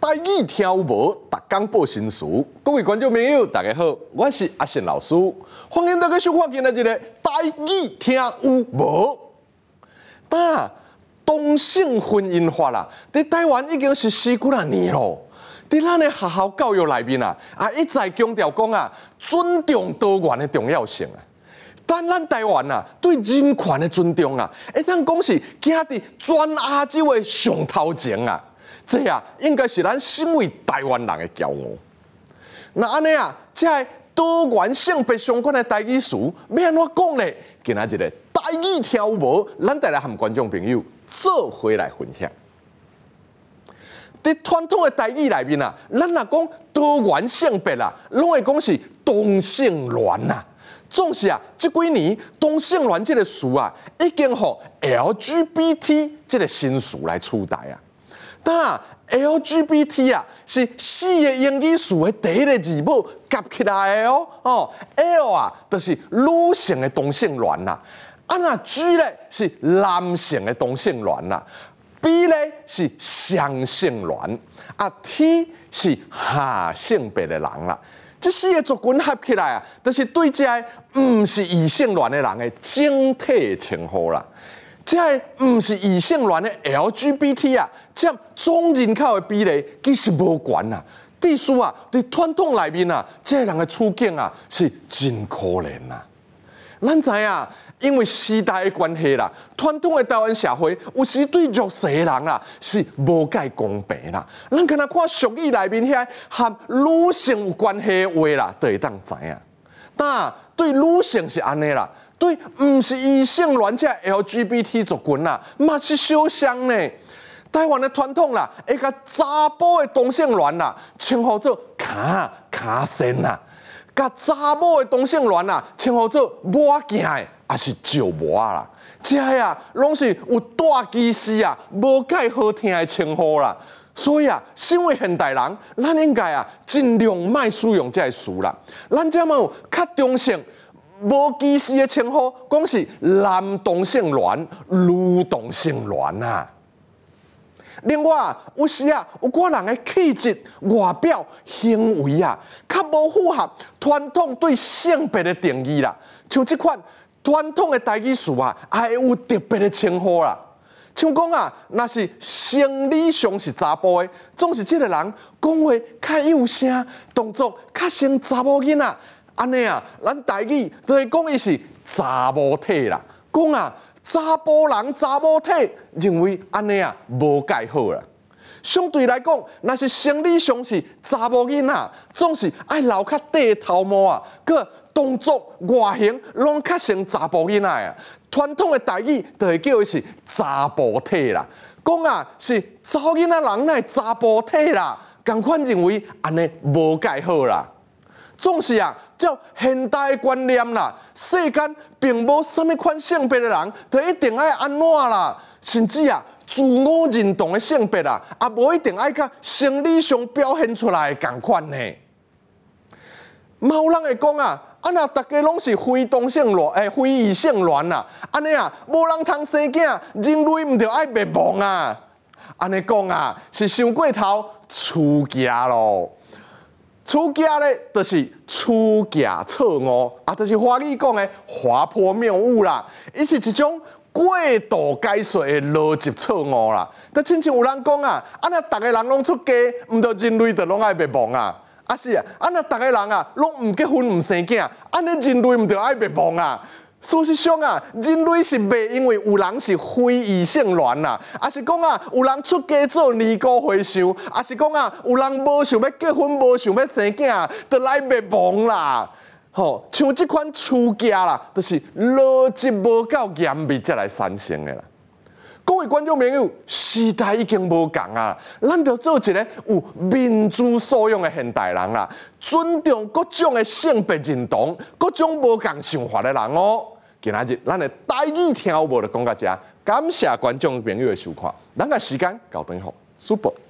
台语听无，逐工报新词，各位观众朋友，大家好，我是阿信老师，欢迎大家收看今日一个台语听有无？呾同性婚姻法啦，在台湾已经是四几那年咯。伫咱诶学校教育内面啊，啊一再强调讲啊，尊重多元的重要性啊。但咱台湾啊，对人权的尊重啊，会当讲是行伫专亚洲位上头前啊。这呀，应该是咱身为台湾人的骄傲。那安尼啊，这多元性别相关的台语词要安怎讲呢？今仔日个台语挑拨，咱带来和观众朋友做回来分享。在传统的台语里面啊，咱若讲多元性别啊，拢会讲是同性恋啊。总是啊，即几年同性恋即个词啊，已经互 LGBT 即个新词来取代啊。但啊，LGBT 啊，是四个英语词的第一个字，母夹起来的哦。哦，L 啊，就是女性的同性恋啦；，啊，那 G 咧是男性的同性恋啦；，B 咧是双性恋；，啊，T 是下性别的人啦。这四个族群合起来啊，就是对这不是异性恋的人的整体称呼啦。即个毋是异性恋的 LGBT 啊，即总人口的比例其实无悬啊。第输啊，伫传统内面啊，即个人的处境啊是真可怜啊。咱知影，因为时代的关系啦，传统的台湾社会有时对弱势的人啊是无解公平啦。咱今日看俗语内面遐和女性有关系的话啦，就会当知影。那对女性是安尼啦，对，唔是异性恋者 LGBT 族群啦，嘛是少相呢。台湾的传统啦，会甲查甫的同性恋啦，称呼做卡卡身啊；甲查某的同性恋啦，称呼做摩的，也是旧摩啦。这呀，拢是有大歧视啊，无解好听的称呼啦。所以啊，身为现代人，咱应该啊尽量卖使用这词啦。咱这嘛有较中性、无歧视的称呼，讲是男同性恋、女同性恋啊。另外啊，有时啊，有个人的气质、外表、行为啊，较无符合传统对性别的定义啦，像即款传统的代志词啊，也会有特别的称呼啦。像讲啊，若是生理上是查甫的，总是即个人讲话较幼声，动作较像查某囡仔，安尼啊，咱大语就会讲伊是查某体啦。讲啊，查甫人查某体，认为安尼啊，无解好啦。相对来讲，那是生理上是查甫囡仔，总是爱留较短头毛啊，佮动作外形拢较像查甫囡仔啊。传统的台语就会叫伊是查甫体啦，讲啊是查囡仔人乃查甫体啦，共款认为安尼无改好啦。总是啊，照现代观念啦，世间并无甚物款性别的人，就一定爱安怎啦，甚至啊。自我认同的性别啊，也无一定爱甲生理上表现出来共款呢。猫人会讲啊，啊若大家拢是非同性恋，哎，非异性恋啊，安尼啊，无人通生囝，人类毋着爱灭亡啊，安尼讲啊，是想过头，出家咯。出家咧，就是出家错误，啊，就是华语讲的滑坡谬误啦，伊是一种。过度解括的逻辑错误啦，都亲像有人讲啊，安尼，逐个人拢出家，毋着人类着拢爱灭亡啊？啊是啊，安那逐个人啊，拢毋结婚毋生囝，安尼人类毋着爱灭亡啊？事实上啊，人类是未因为有人是非异性恋啦，啊是讲啊，有人出家做尼姑回尚，啊是讲啊，有人无想要结婚无想要生囝，着来灭亡啦。吼，像即款厝家啦，就是逻辑无够严密才来产生诶啦。各位观众朋友，时代已经无同啊，咱要做一个有民主素养诶现代人啦，尊重各种诶性别认同、各种无同想法的人哦。今仔日咱来带你听无著讲到遮，感谢观众朋友诶收看，咱个时间九等好，e r